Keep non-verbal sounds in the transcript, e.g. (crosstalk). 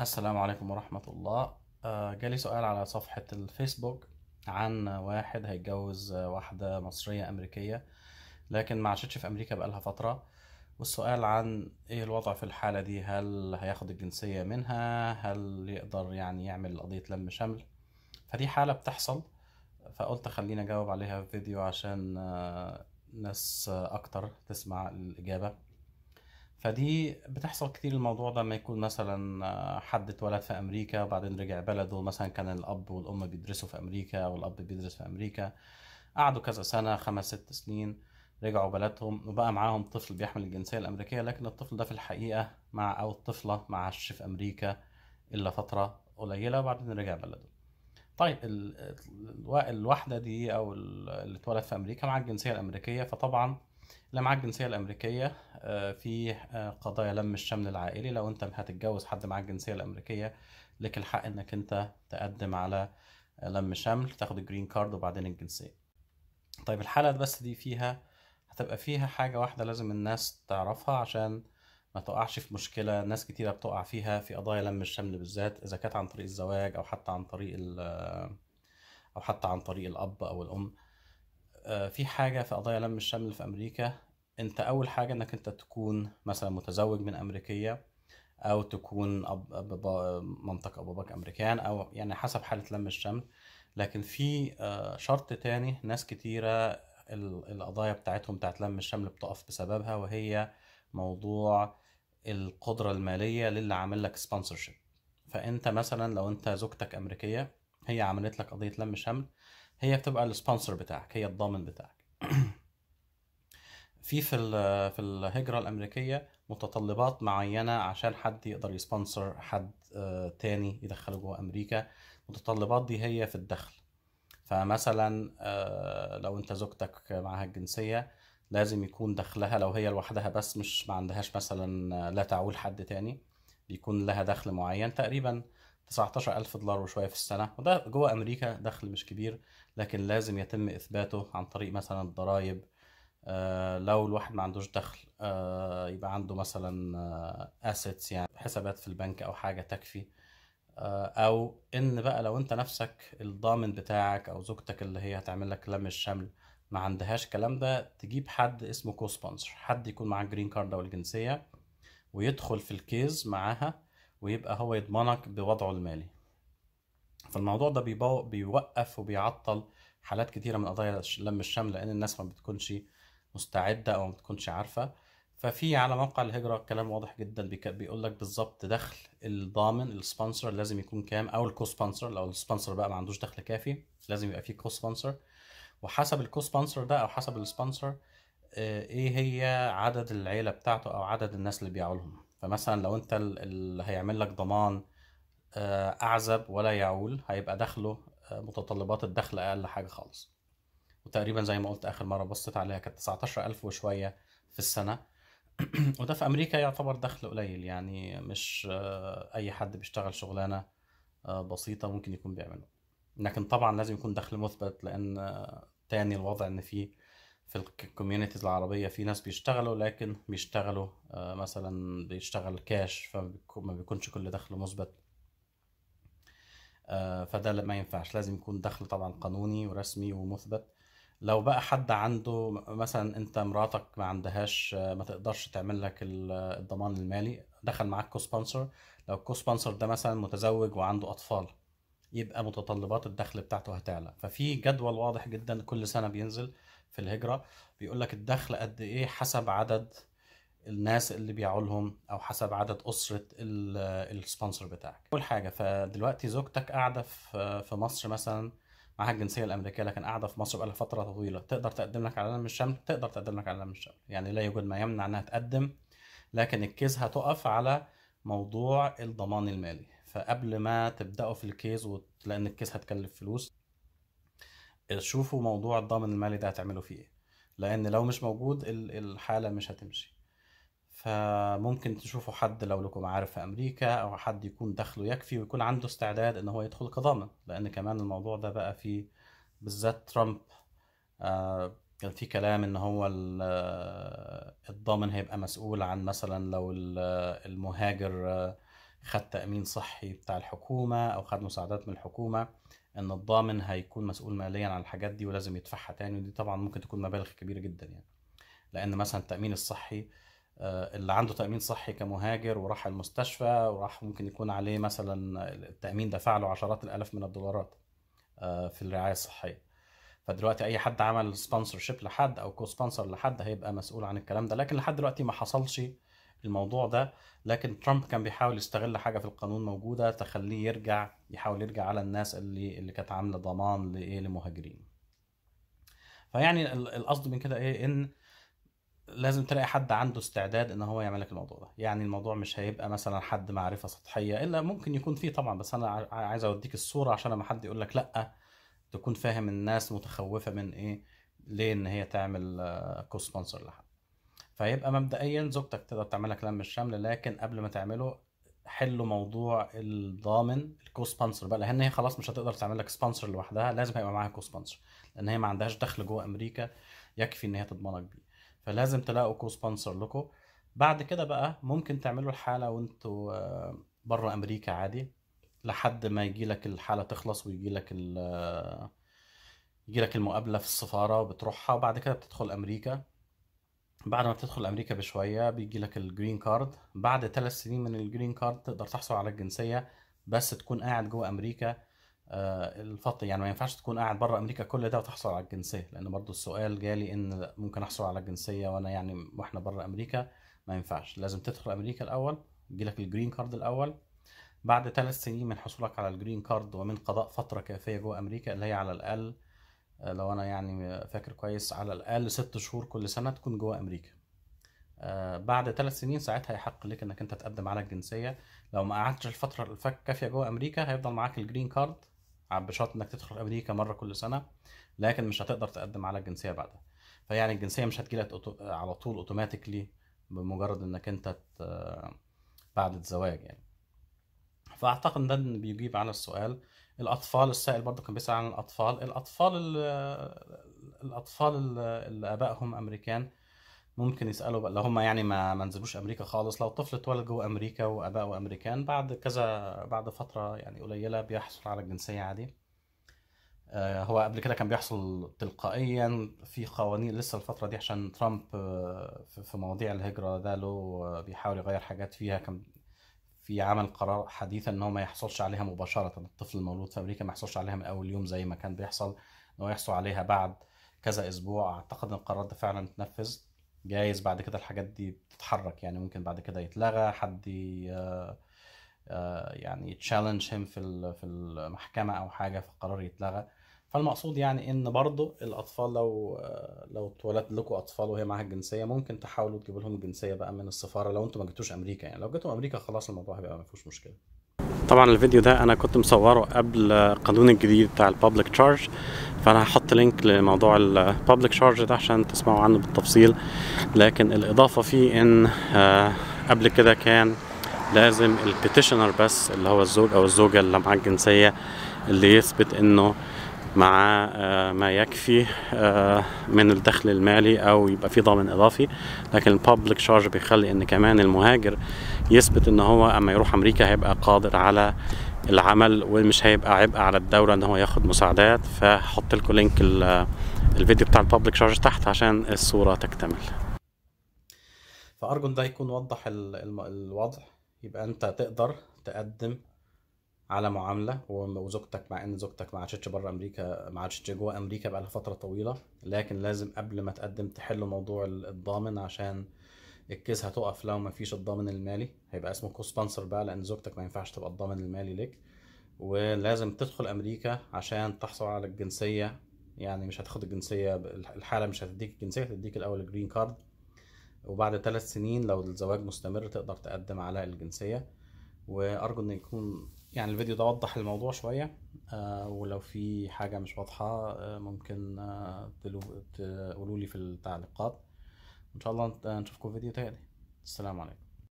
السلام عليكم ورحمة الله آه، جالي سؤال على صفحة الفيسبوك عن واحد هيتجوز واحدة مصرية أمريكية لكن ما عاشتش في أمريكا بقالها فترة والسؤال عن إيه الوضع في الحالة دي هل هياخد الجنسية منها هل يقدر يعني يعمل قضية لم شمل فدي حالة بتحصل فقلت خليني أجاوب عليها في فيديو عشان آه، ناس أكتر تسمع الإجابة فدي بتحصل كتير الموضوع ده لما يكون مثلا آه، حد اتولد في امريكا وبعدين رجع بلده مثلا كان الاب والام بيدرسوا في امريكا والاب بيدرس في امريكا قعدوا كذا سنه خمس ست سنين رجعوا بلدهم وبقى معاهم طفل بيحمل الجنسيه الامريكيه لكن الطفل ده في الحقيقه مع او الطفله ما عاش في امريكا الا فتره قليله وبعدين رجع بلده طيب الواحده دي او اللي اتولد في امريكا مع الجنسيه الامريكيه فطبعا معاك الجنسيه الامريكيه آه، في آه، قضايا لم الشمل العائلي لو انت هتتجوز حد معاك الجنسيه الامريكيه لك الحق انك انت تقدم على آه، لم شمل تاخد الجرين كارد وبعدين الجنسيه طيب الحلقه بس دي فيها هتبقى فيها حاجه واحده لازم الناس تعرفها عشان ما تقعش في مشكله ناس كتيره بتقع فيها في قضايا لم الشمل بالذات اذا كانت عن طريق الزواج او حتى عن طريق او حتى عن طريق الاب او الام آه، في حاجه في قضايا لم الشمل في امريكا انت اول حاجه انك انت تكون مثلا متزوج من امريكيه او تكون أب أب منطقة او امريكان او يعني حسب حاله لم الشمل لكن في آه، شرط تاني ناس كتيره القضايا بتاعتهم بتاعت لم الشمل بتقف بسببها وهي موضوع القدره الماليه للي عامل لك سبونسرشيب فانت مثلا لو انت زوجتك امريكيه هي عملت لك قضيه لم شمل هي بتبقى السبونسر بتاعك هي الضامن بتاعك في في في الهجره الامريكيه متطلبات معينه عشان حد يقدر يسبونسر حد آه، تاني يدخله جوه امريكا المتطلبات دي هي في الدخل فمثلا آه، لو انت زوجتك معاها الجنسيه لازم يكون دخلها لو هي لوحدها بس مش ما عندهاش مثلا آه، لا تعول حد تاني بيكون لها دخل معين تقريبا 19000 دولار وشويه في السنه وده جوه امريكا دخل مش كبير لكن لازم يتم اثباته عن طريق مثلا الضرايب آه لو الواحد ما عندوش دخل آه يبقى عنده مثلا اسيتس آه يعني حسابات في البنك او حاجه تكفي آه، او ان بقى لو انت نفسك الضامن بتاعك او زوجتك اللي هي هتعمل لك لم الشمل ما عندهاش الكلام ده تجيب حد اسمه كو سبونسر حد يكون معاه جرين كارد او الجنسيه ويدخل في الكيز معاها ويبقى هو يضمنك بوضعه المالي فالموضوع ده بيوقف وبيعطل حالات كتيرة من قضايا لم الشمل لأن الناس ما بتكونش مستعدة أو ما بتكونش عارفة ففي على موقع الهجرة كلام واضح جدا بيقول لك بالظبط دخل الضامن السبونسر لازم يكون كام أو الكو سبونسر لو السبونسر بقى ما عندوش دخل كافي لازم يبقى فيه كو سبونسر وحسب الكو سبونسر ده أو حسب السبونسر آه، إيه هي عدد العيلة بتاعته أو عدد الناس اللي بيعولهم فمثلا لو انت اللي هيعمل لك ضمان آه، اعزب ولا يعول هيبقى دخله آه، متطلبات الدخل اقل حاجه خالص وتقريبا زي ما قلت اخر مره بصيت عليها كانت 19000 وشويه في السنه (clears throat) وده في امريكا يعتبر دخل قليل يعني مش آه، اي حد بيشتغل شغلانه بسيطه ممكن يكون بيعمله لكن طبعا لازم يكون دخل مثبت لان تاني الوضع ان فيه في الكوميونيتيز العربية في ناس بيشتغلوا لكن بيشتغلوا آه، مثلا بيشتغل كاش فما بيكونش كل دخله مثبت آه، فده ما ينفعش لازم يكون دخل طبعا قانوني ورسمي ومثبت لو بقى حد عنده مثلا انت مراتك ما عندهاش آه، ما تقدرش تعمل لك الضمان المالي دخل معاك كو سبونسر لو الكو سبونسر ده مثلا متزوج وعنده اطفال يبقى متطلبات الدخل بتاعته هتعلى ففي جدول واضح جدا كل سنه بينزل في الهجرة بيقول لك الدخل قد إيه حسب عدد الناس اللي بيعوا لهم او حسب عدد اسره السبونسر بتاعك اول حاجه فدلوقتي زوجتك قاعده في مصر مثلا معاها الجنسيه الامريكيه لكن قاعده في مصر بقالها فتره طويله تقدر تقدم لك على علم الشمل تقدر تقدم لك على علم الشمل يعني لا يوجد ما يمنع انها تقدم لكن الكيس هتقف على موضوع الضمان المالي فقبل ما تبداوا في الكيس لان الكيس هتكلف فلوس شوفوا موضوع الضامن المالي ده هتعملوا فيه ايه لان لو مش موجود الحاله مش هتمشي فممكن تشوفوا حد لو لكم عارف في امريكا او حد يكون دخله يكفي ويكون عنده استعداد ان هو يدخل كضامن لان كمان الموضوع ده بقى فيه بالذات ترامب آه كان في كلام ان هو الضامن هيبقى مسؤول عن مثلا لو المهاجر آه، خد تامين صحي بتاع الحكومه او خد مساعدات من الحكومه ان الضامن هيكون مسؤول ماليا عن الحاجات دي ولازم يدفعها تاني ودي طبعا ممكن تكون مبالغ كبيره جدا يعني لان مثلا التامين الصحي آه، اللي عنده تامين صحي كمهاجر وراح المستشفى وراح ممكن يكون عليه مثلا التامين دفع له عشرات الالاف من الدولارات آه، في الرعايه الصحيه فدلوقتي اي حد عمل سبونسر شيب لحد او كو سبونسر لحد هيبقى مسؤول عن الكلام ده لكن لحد دلوقتي ما حصلش الموضوع ده لكن ترامب كان بيحاول يستغل حاجه في القانون موجوده تخليه يرجع يحاول يرجع على الناس اللي اللي كانت عامله ضمان لايه لمهاجرين فيعني القصد من كده ايه ان لازم تلاقي حد عنده استعداد ان هو يعمل لك الموضوع ده يعني الموضوع مش هيبقى مثلا حد معرفه سطحيه الا ممكن يكون فيه طبعا بس انا عايز اوديك الصوره عشان ما حد يقول لك لا تكون فاهم الناس متخوفه من ايه ليه ان هي تعمل كو آه، سبونسر لحد فيبقى مبدئيا زوجتك تقدر تعمل لك لم الشمل لكن قبل ما تعمله حلوا موضوع الضامن الكو سبونسر بقى لان هي خلاص مش هتقدر تعمل لك سبونسر لوحدها لازم هيبقى معاها كو سبونسر لان هي ما عندهاش دخل جوه امريكا يكفي ان هي تضمنك بيه فلازم تلاقوا كو سبونسر لكم بعد كده بقى ممكن تعملوا الحاله وانتوا آه، بره امريكا عادي لحد ما يجي لك الحاله تخلص ويجي لك آه، يجي لك المقابله في السفاره وبتروحها وبعد كده بتدخل امريكا بعد ما بتدخل امريكا بشويه بيجي لك الجرين كارد بعد ثلاث سنين من الجرين كارد تقدر تحصل على الجنسيه بس تكون قاعد جوه امريكا آه، الفتره يعني ما ينفعش تكون قاعد بره امريكا كل ده وتحصل على الجنسيه لان برضو السؤال جالي ان ممكن احصل على الجنسيه وانا يعني واحنا بره امريكا ما ينفعش لازم تدخل امريكا الاول يجي لك الجرين كارد الاول بعد ثلاث سنين من حصولك على الجرين كارد ومن قضاء فتره كافيه جوه امريكا اللي هي على الاقل آه، لو انا يعني فاكر كويس على الاقل ست شهور كل سنه تكون جوه امريكا آه، بعد ثلاث سنين ساعتها يحق لك انك انت تقدم على الجنسيه لو ما قعدتش الفتره الكافيه جوه امريكا هيفضل معاك الجرين كارد بشرط انك تدخل امريكا مره كل سنه لكن مش هتقدر تقدم على الجنسيه بعدها فيعني الجنسيه مش هتجيلك على طول اوتوماتيكلي بمجرد انك انت بعد الزواج يعني فاعتقد ده بيجيب على السؤال الاطفال السائل برضه كان بيسال عن الاطفال الاطفال ال الاطفال اللي ابائهم امريكان ممكن يسالوا بقى لو هم يعني ما منزلوش امريكا خالص لو طفل اتولد جوه امريكا وابائه امريكان بعد كذا بعد فتره يعني قليله بيحصل على الجنسيه عادي آه، هو قبل كده كان بيحصل تلقائيا في قوانين لسه الفتره دي عشان ترامب آه، في مواضيع الهجره ده له آه، بيحاول يغير حاجات فيها كان في عمل قرار حديث ان هو ما يحصلش عليها مباشره الطفل المولود في امريكا ما يحصلش عليها من اول يوم زي ما كان بيحصل ان هو يحصل عليها بعد كذا اسبوع اعتقد ان القرار ده فعلا اتنفذ جايز بعد كده الحاجات دي بتتحرك يعني ممكن بعد كده يتلغى حد آه، آه، يعني تشالنج هيم في في المحكمه او حاجه فالقرار يتلغى فالمقصود يعني ان برضه الاطفال لو آه، لو اتولد لكم اطفال وهي معاها الجنسيه ممكن تحاولوا تجيبوا لهم الجنسيه بقى من السفاره لو انتم ما جبتوش امريكا يعني لو جيتوا امريكا خلاص الموضوع هيبقى ما فيهوش مشكله طبعا الفيديو ده انا كنت مصوره قبل القانون الجديد بتاع الببليك تشارج فانا هحط لينك لموضوع الببليك تشارج ده عشان تسمعوا عنه بالتفصيل لكن الاضافه فيه ان آه، قبل كده كان لازم البيتيشنر بس اللي هو الزوج او الزوجه اللي معاه الجنسيه اللي يثبت انه مع آه، ما يكفي آه، من الدخل المالي او يبقى في ضمان اضافي لكن البابليك شارج بيخلي ان كمان المهاجر يثبت ان هو اما يروح امريكا هيبقى قادر على العمل ومش هيبقى عبء على الدوله ان هو ياخد مساعدات فحط لكم لينك آه، الفيديو بتاع البابليك شارج تحت عشان الصوره تكتمل فارجو ان ده يكون وضح الوضع يبقى انت تقدر تقدم على معامله وزوجتك مع ان زوجتك ما عاشتش بره امريكا ما عاشتش جوه امريكا بقالها فتره طويله لكن لازم قبل ما تقدم تحل موضوع الضامن عشان الكيس هتقف لو ما فيش الضامن المالي هيبقى اسمه كو سبونسر بقى لان زوجتك ما ينفعش تبقى الضامن المالي ليك ولازم تدخل امريكا عشان تحصل على الجنسيه يعني مش هتاخد الجنسيه الحاله مش هتديك الجنسيه هتديك الاول الجرين كارد وبعد ثلاث سنين لو الزواج مستمر تقدر تقدم على الجنسيه وارجو ان يكون يعني الفيديو ده وضح الموضوع شوية آه، ولو في حاجة مش واضحة آه، ممكن آه، تقولوا لي في التعليقات إن شاء الله نشوفكم في فيديو تاني السلام عليكم